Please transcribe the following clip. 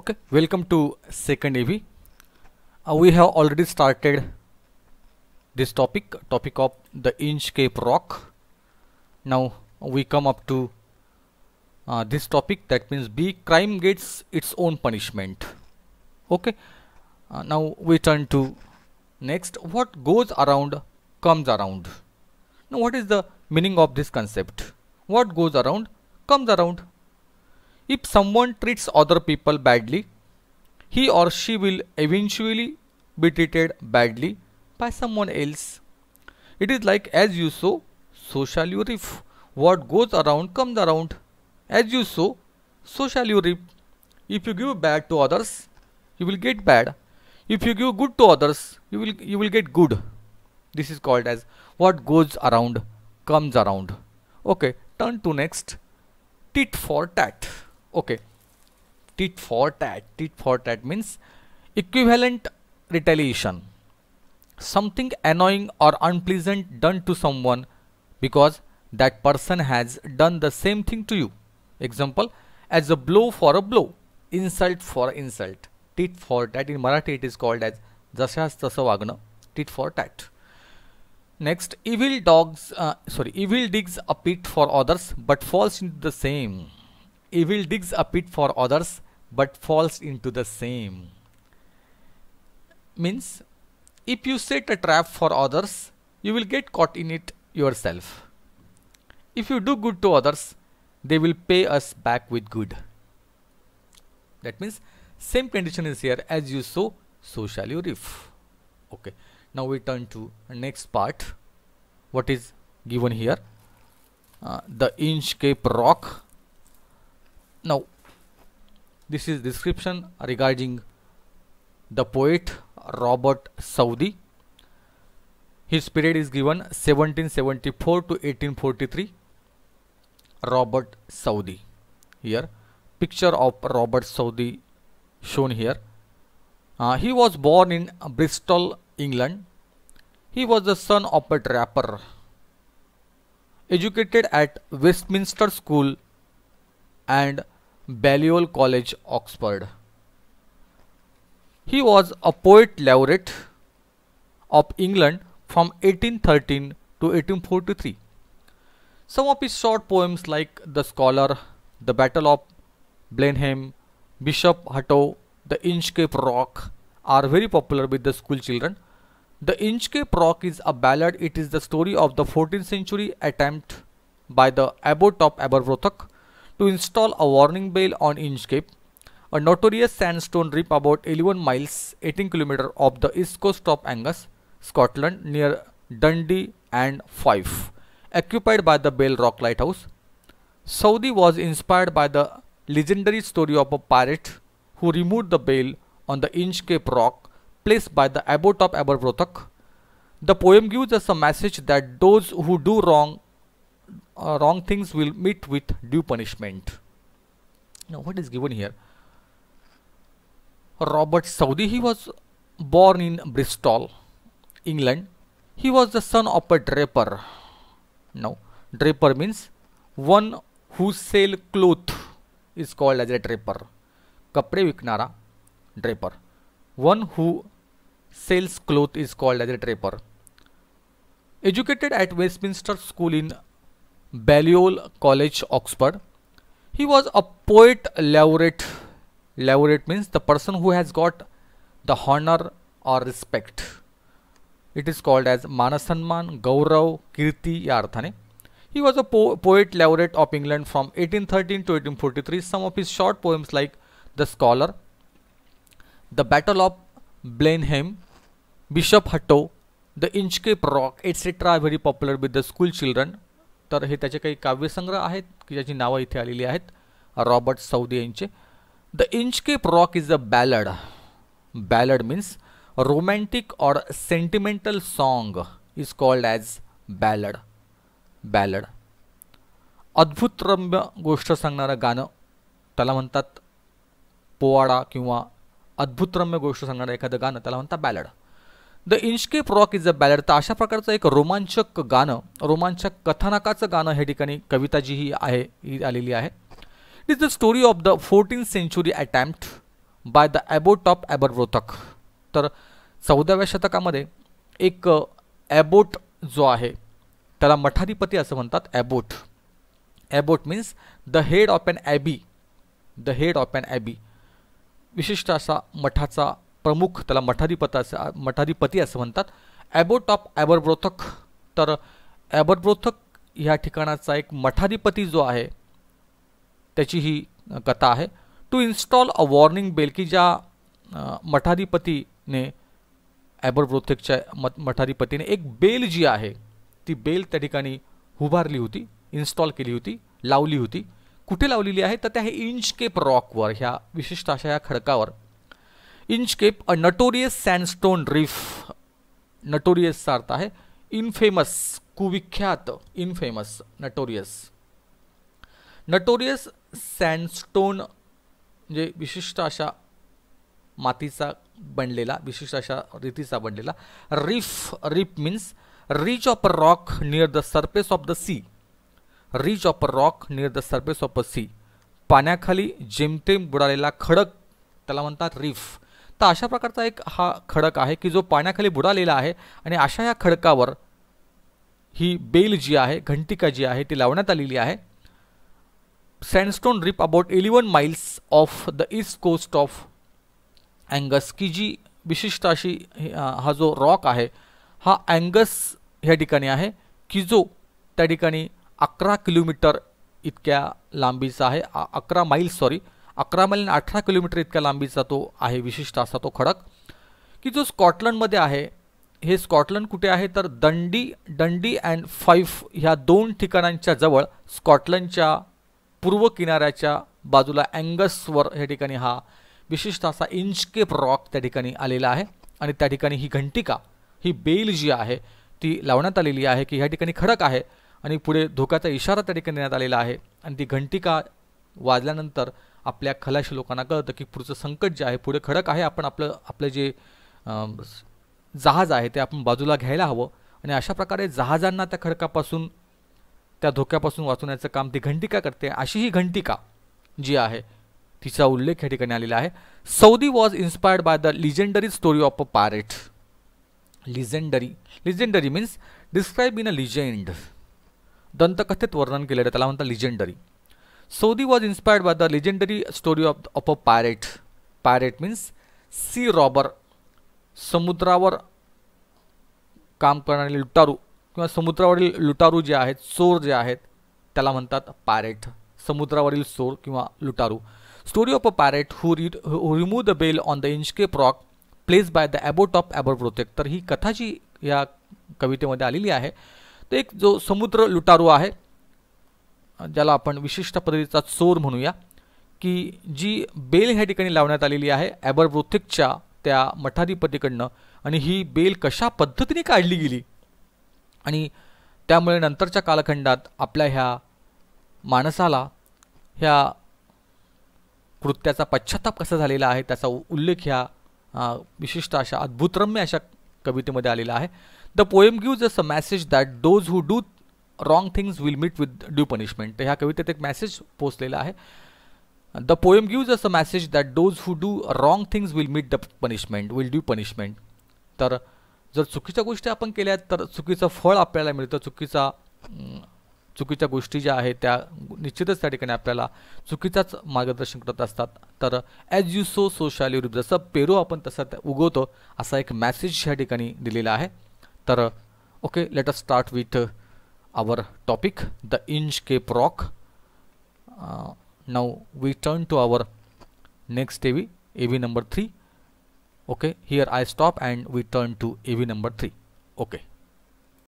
okay welcome to second AV uh, we have already started this topic topic of the Inchcape rock now we come up to uh, this topic that means B crime gets its own punishment okay uh, now we turn to next what goes around comes around now what is the meaning of this concept what goes around comes around if someone treats other people badly, he or she will eventually be treated badly by someone else. It is like as you sow, so shall you reap. What goes around comes around. As you sow, so shall you reap. If you give bad to others, you will get bad. If you give good to others, you will you will get good. This is called as what goes around comes around. Okay, turn to next tit for tat okay tit for tat tit for tat means equivalent retaliation something annoying or unpleasant done to someone because that person has done the same thing to you example as a blow for a blow insult for insult tit for tat in marathi it is called as jashas tasa vagna tit for tat next evil dogs uh, sorry evil digs a pit for others but falls into the same evil digs a pit for others but falls into the same. Means if you set a trap for others, you will get caught in it yourself. If you do good to others, they will pay us back with good. That means same condition is here as you sow, so shall you reap. Okay. Now we turn to next part. What is given here? Uh, the Inchcape rock now this is description regarding the poet Robert Saudi his period is given 1774 to 1843 Robert Saudi here picture of Robert Saudi shown here uh, he was born in Bristol England he was the son of a trapper educated at Westminster School and Balliol College, Oxford. He was a poet laureate of England from 1813 to 1843. Some of his short poems like The Scholar, The Battle of Blenheim, Bishop Hutto, The Inchcape Rock are very popular with the school children. The Inchcape Rock is a ballad. It is the story of the 14th century attempt by the abbot of Aberbrothock to install a warning bell on Inchcape, a notorious sandstone reef about 11 miles 18 km off the east coast of Angus, Scotland near Dundee and Fife, occupied by the Bell Rock Lighthouse. Saudi was inspired by the legendary story of a pirate who removed the bell on the Inchcape Rock placed by the abbot of Aberbrothock. The poem gives us a message that those who do wrong uh, wrong things will meet with due punishment. Now, what is given here? Robert Saudi, he was born in Bristol, England. He was the son of a draper. Now, draper means one who sell cloth is called as a draper. Kapre viknara, draper. One who sells cloth is called as a draper. Educated at Westminster School in Balliol College, Oxford. He was a poet laureate. Laureate means the person who has got the honor or respect. It is called as Manasanman, Gaurav, Kirti Yarthane. He was a po poet laureate of England from 1813 to 1843. Some of his short poems like The Scholar, The Battle of Blenheim, Bishop Hutto, The Inchcape Rock, etc. are very popular with the school children. तर हे त्याचे काही काव्यसंग्रह आहेत की ज्याची नावं इथे आलेली आहेत रॉबर्ट सौदी यांचे the Inchcape rock is a ballad ballad means romantic or sentimental song is called as ballad ballad अद्भुतरम्य गोष्ट सांगणारं गाणं त्याला म्हणतात पोवाडा किंवा अद्भुतरम्य गोष्ट सांगणारं एखादं गाणं त्याला म्हणतात ballad the Inchcape rock is a ballad तर अशा प्रकारचं एक रोमांचक गाणं रोमांचक कथानकाचं गाणं हे ठिकाणी कविता ही आहे ही आलेली आहे it is the story of the fourteen century attempt by the abbot of Aberbrothok तर चौदाव्या शतकामध्ये एक ॲबोट जो आहे त्याला मठाधिपती असं म्हणतात abbot abbot means the head of an abbey the head of an abbey विशिष्ट असा मठाचा प्रमुख त्याला मठाधिपत असं मठाधिपती असं म्हणतात ॲबोट ऑफ ॲबरब्रोथक तर ॲबरब्रोथक ह्या ठिकाणाचा एक मठाधिपती जो आहे त्याची ही कथा आहे to install a warning bell की ज्या मठाधिपतीने ॲबरब्रोथकच्या म मठाधिपतीने एक बेल जी आहे ती बेल त्या ठिकाणी उभारली होती इन्स्टॉल केली होती लावली होती कुठे लावलेली आहे तर त्या हे इंच रॉकवर ह्या विशिष्ट अशा या खडकावर Inchcape, a notorious sandstone reef, notorious आता है infamous कुविख्यात infamous notorious नटोरियस सैंडस्टोन म्हणजे विशिष्ट अशा मातीचा बनलेला विशिष्ट अशा रीतीचा बनलेला reef reef means ridge of a rock near the surface of the sea ridge of a rock near the surface of a sea पाण्याखाली जेमतेम बुडालेला खडक त्याला म्हणतात रिफ तर अशा प्रकारचा एक हा खडक आहे की जो पाण्याखाली बुडालेला आहे आणि अशा या खडकावर ही बेल जी आहे घंटिका जी आहे ती लावण्यात आलेली आहे sandstone reef about eleven miles off the east coast of Angus की जी विशिष्ट अशी हा जो रॉक आहे हा अँगस ह्या ठिकाणी आहे की जो त्या ठिकाणी अकरा किलोमीटर इतक्या लांबीचा आहे अकरा माईल्स सॉरी अकरा मैल अठरा किलोमीटर इतक्या लांबीचा तो आहे विशिष्ट असा तो खडक की जो स्कॉटलंडमध्ये आहे हे स्कॉटलंड कुठे आहे तर दंडी दंडी अँड फाईफ ह्या दोन ठिकाणांच्या जवळ स्कॉटलंडच्या पूर्व किनाऱ्याच्या बाजूला अँगसवर ह्या ठिकाणी हा विशिष्ट असा इंचकेप रॉक त्या ठिकाणी आलेला आहे आणि त्या ठिकाणी ही घंटिका ही बेल जी आहे ती लावण्यात आलेली आहे की ह्या ठिकाणी खडक आहे आणि पुढे धोक्याचा इशारा त्या ठिकाणी देण्यात आलेला आहे आणि ती घंटिका वाजल्यानंतर आपल्या खलाशी लोकांना कळतं की पुढचं संकट जे आहे पुढे खडक आहे आपण आपलं आपलं जे जहाज आहे ते आपण बाजूला घ्यायला हवं आणि अशा प्रकारे जहाजांना त्या खडकापासून त्या धोक्यापासून वाचवण्याचं काम ती घंटिका करते अशी ही घंटिका जी आहे तिचा उल्लेख या ठिकाणी आलेला आहे Southey was inspired by the legendary story of a pirate legendary legendary means describe in a legend दंतकथेत वर्णन केलेलं त्याला म्हणतात legendary Southey was inspired by the legendary story of of a pirate pirate means sea robber समुद्रावर काम करणारे लुटारू किंवा समुद्रावरील लुटारू जे आहेत चोर जे आहेत त्याला म्हणतात पायरेट समुद्रावरील चोर किंवा लुटारू story of a pirate who read who remove the bell on the Inchcape rock place by the abbot of abbot protect तर ही कथा जी या कवितेमध्ये आलेली आहे तो एक जो समुद्र लुटारू आहे ज्याला आपण विशिष्ट पद्धतीचा चोर म्हणूया की जी बेल ह्या ठिकाणी लावण्यात आलेली आहे ॲबरब्रोथिकच्या त्या मठाधिपतीकडनं आणि ही बेल कशा पद्धतीने काढली गेली आणि त्यामुळे नंतरच्या कालखंडात आपल्या ह्या माणसाला ह्या कृत्याचा पश्चाताप कसा झालेला आहे त्याचा उल्लेख ह्या विशिष्ट अशा अद्भुतरम्य अशा कवितेमध्ये आलेला आहे the poem gives us a message that those who do wrong things will meet with due punishment ह्या कवितेत एक मेसेज पोचलेला आहे the poem gives us a message that those who do wrong things will meet the punishment will due punishment तर जर चुकीच्या गोष्टी आपण केल्या तर चुकीचं फळ आपल्याला मिळतं चुकीचा चुकीच्या गोष्टी ज्या आहेत त्या निश्चितच त्या ठिकाणी आपल्याला चुकीचाच मार्गदर्शन करत असतात तर as you sow so shall जसं पेरू आपण तसं उगवतो असा एक मॅसेज ह्या ठिकाणी दिलेला आहे तर okay let us start with our topic the Inchcape rock uh, now we turn to our next AV AV number 3 okay here I stop and we turn to AV number 3 okay